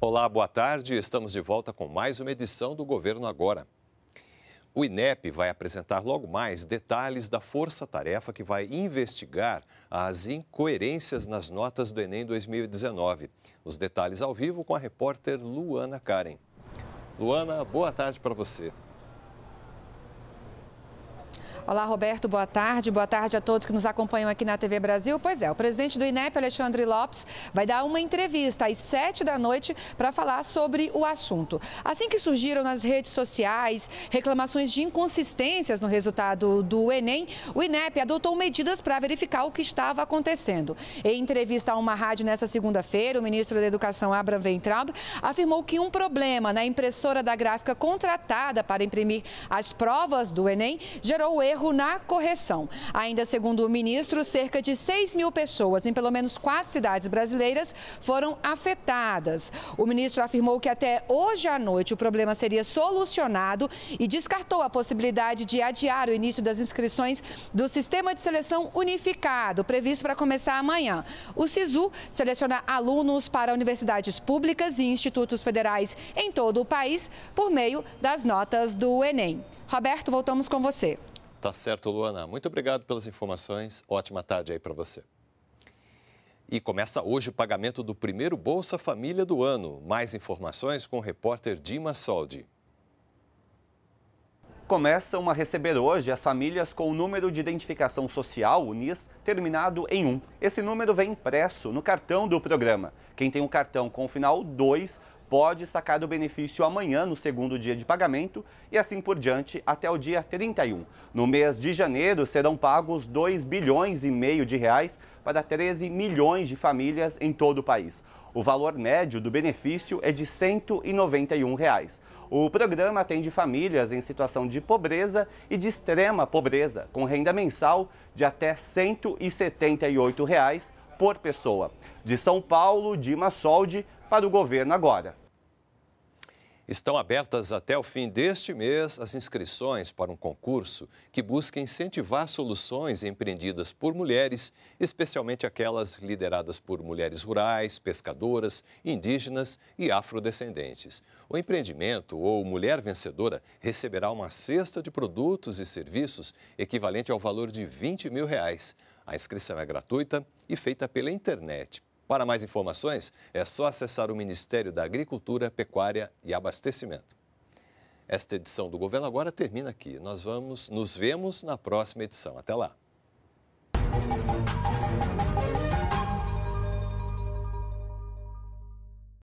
Olá, boa tarde. Estamos de volta com mais uma edição do Governo Agora. O INEP vai apresentar logo mais detalhes da força-tarefa que vai investigar as incoerências nas notas do Enem 2019. Os detalhes ao vivo com a repórter Luana Karen. Luana, boa tarde para você. Olá, Roberto, boa tarde. Boa tarde a todos que nos acompanham aqui na TV Brasil. Pois é, o presidente do INEP, Alexandre Lopes, vai dar uma entrevista às sete da noite para falar sobre o assunto. Assim que surgiram nas redes sociais reclamações de inconsistências no resultado do Enem, o INEP adotou medidas para verificar o que estava acontecendo. Em entrevista a uma rádio nesta segunda-feira, o ministro da Educação, Abraham Weintraub, afirmou que um problema na impressora da gráfica contratada para imprimir as provas do Enem gerou erro erro na correção. Ainda segundo o ministro, cerca de 6 mil pessoas em pelo menos quatro cidades brasileiras foram afetadas. O ministro afirmou que até hoje à noite o problema seria solucionado e descartou a possibilidade de adiar o início das inscrições do sistema de seleção unificado, previsto para começar amanhã. O SISU seleciona alunos para universidades públicas e institutos federais em todo o país por meio das notas do Enem. Roberto, voltamos com você. Tá certo, Luana. Muito obrigado pelas informações. Ótima tarde aí para você. E começa hoje o pagamento do primeiro Bolsa Família do ano. Mais informações com o repórter Dima Soldi. Começam a receber hoje as famílias com o número de identificação social, o NIS, terminado em 1. Esse número vem impresso no cartão do programa. Quem tem o um cartão com o final 2 pode sacar do benefício amanhã, no segundo dia de pagamento, e assim por diante até o dia 31. No mês de janeiro serão pagos 2 bilhões e meio de reais para 13 milhões de famílias em todo o país. O valor médio do benefício é de R$ 191. Reais. O programa atende famílias em situação de pobreza e de extrema pobreza, com renda mensal de até R$ 178 reais por pessoa. De São Paulo, Dima Soldi, para o governo agora. Estão abertas até o fim deste mês as inscrições para um concurso que busca incentivar soluções empreendidas por mulheres, especialmente aquelas lideradas por mulheres rurais, pescadoras, indígenas e afrodescendentes. O empreendimento ou mulher vencedora receberá uma cesta de produtos e serviços equivalente ao valor de 20 mil reais. A inscrição é gratuita e feita pela internet para mais informações, é só acessar o Ministério da Agricultura, Pecuária e Abastecimento. Esta edição do Governo Agora termina aqui. Nós vamos, nos vemos na próxima edição. Até lá.